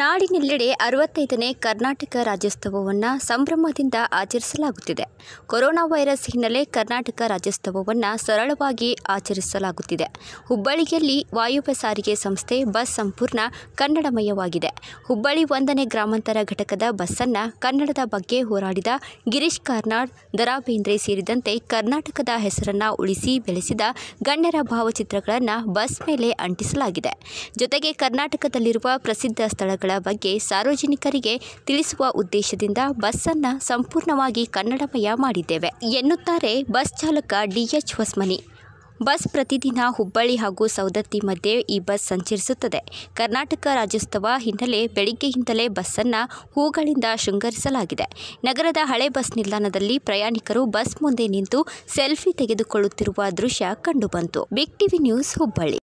ನಾಡಿನೆಲ್ಲೆಡೆ ಅರವತ್ತೈದನೇ ಕರ್ನಾಟಕ ರಾಜ್ಯೋತ್ಸವವನ್ನು ಸಂಭ್ರಮದಿಂದ ಆಚರಿಸಲಾಗುತ್ತಿದೆ ಕೊರೋನಾ ವೈರಸ್ ಹಿನ್ನೆಲೆ ಕರ್ನಾಟಕ ರಾಜ್ಯೋತ್ಸವವನ್ನು ಸರಳವಾಗಿ ಆಚರಿಸಲಾಗುತ್ತಿದೆ ಹುಬ್ಬಳ್ಳಿಯಲ್ಲಿ ವಾಯುವ್ಯ ಸಾರಿಗೆ ಸಂಸ್ಥೆ ಬಸ್ ಸಂಪೂರ್ಣ ಕನ್ನಡಮಯವಾಗಿದೆ ಹುಬ್ಬಳ್ಳಿ ಒಂದನೇ ಗ್ರಾಮಾಂತರ ಘಟಕದ ಬಸ್ಸನ್ನು ಕನ್ನಡದ ಬಗ್ಗೆ ಹೋರಾಡಿದ ಗಿರೀಶ್ ಕಾರ್ನಾಡ್ ದರಾ ಬೇಂದ್ರೆ ಸೇರಿದಂತೆ ಕರ್ನಾಟಕದ ಹೆಸರನ್ನು ಉಳಿಸಿ ಬೆಳೆಸಿದ ಗಣ್ಯರ ಭಾವಚಿತ್ರಗಳನ್ನು ಬಸ್ ಮೇಲೆ ಅಂಟಿಸಲಾಗಿದೆ ಜೊತೆಗೆ ಕರ್ನಾಟಕದಲ್ಲಿರುವ ಪ್ರಸಿದ್ಧ ಸ್ಥಳ ಸ್ಥಳಗಳ ಬಗ್ಗೆ ಸಾರ್ವಜನಿಕರಿಗೆ ತಿಳಿಸುವ ಉದ್ದೇಶದಿಂದ ಬಸ್ಸನ್ನು ಸಂಪೂರ್ಣವಾಗಿ ಕನ್ನಡಮಯ ಮಾಡಿದ್ದೇವೆ ಎನ್ನುತ್ತಾರೆ ಬಸ್ ಚಾಲಕ ಡಿಎಚ್ ಹೊಸ್ಮನಿ ಬಸ್ ಪ್ರತಿದಿನ ಹುಬ್ಬಳ್ಳಿ ಹಾಗೂ ಸೌದತ್ತಿ ಮಧ್ಯೆ ಈ ಬಸ್ ಸಂಚರಿಸುತ್ತದೆ ಕರ್ನಾಟಕ ರಾಜ್ಯೋತ್ಸವ ಹಿನ್ನೆಲೆ ಬೆಳಿಗ್ಗೆಯಿಂದಲೇ ಬಸ್ಸನ್ನು ಹೂಗಳಿಂದ ಶೃಂಗರಿಸಲಾಗಿದೆ ನಗರದ ಹಳೆ ಬಸ್ ನಿಲ್ದಾಣದಲ್ಲಿ ಪ್ರಯಾಣಿಕರು ಬಸ್ ಮುಂದೆ ನಿಂತು ಸೆಲ್ಫಿ ತೆಗೆದುಕೊಳ್ಳುತ್ತಿರುವ ದೃಶ್ಯ ಕಂಡುಬಂತು ಬಿಗ್ ಟಿವಿ ನ್ಯೂಸ್ ಹುಬ್ಬಳ್ಳಿ